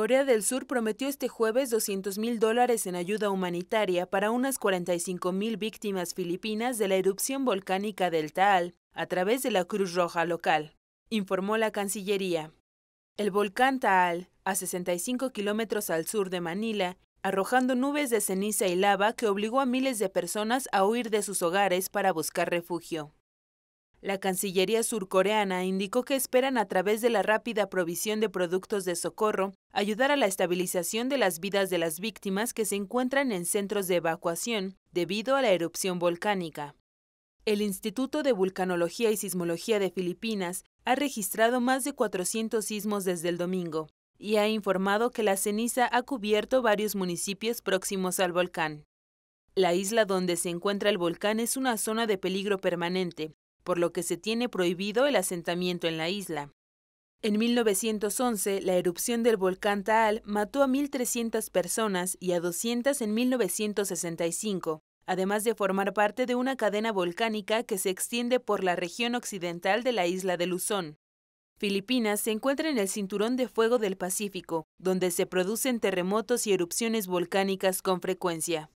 Corea del Sur prometió este jueves 200 mil dólares en ayuda humanitaria para unas 45.000 mil víctimas filipinas de la erupción volcánica del Taal a través de la Cruz Roja local, informó la Cancillería. El volcán Taal, a 65 kilómetros al sur de Manila, arrojando nubes de ceniza y lava que obligó a miles de personas a huir de sus hogares para buscar refugio. La Cancillería surcoreana indicó que esperan a través de la rápida provisión de productos de socorro ayudar a la estabilización de las vidas de las víctimas que se encuentran en centros de evacuación debido a la erupción volcánica. El Instituto de Vulcanología y Sismología de Filipinas ha registrado más de 400 sismos desde el domingo y ha informado que la ceniza ha cubierto varios municipios próximos al volcán. La isla donde se encuentra el volcán es una zona de peligro permanente, por lo que se tiene prohibido el asentamiento en la isla. En 1911, la erupción del volcán Taal mató a 1.300 personas y a 200 en 1965, además de formar parte de una cadena volcánica que se extiende por la región occidental de la isla de Luzón. Filipinas se encuentra en el cinturón de fuego del Pacífico, donde se producen terremotos y erupciones volcánicas con frecuencia.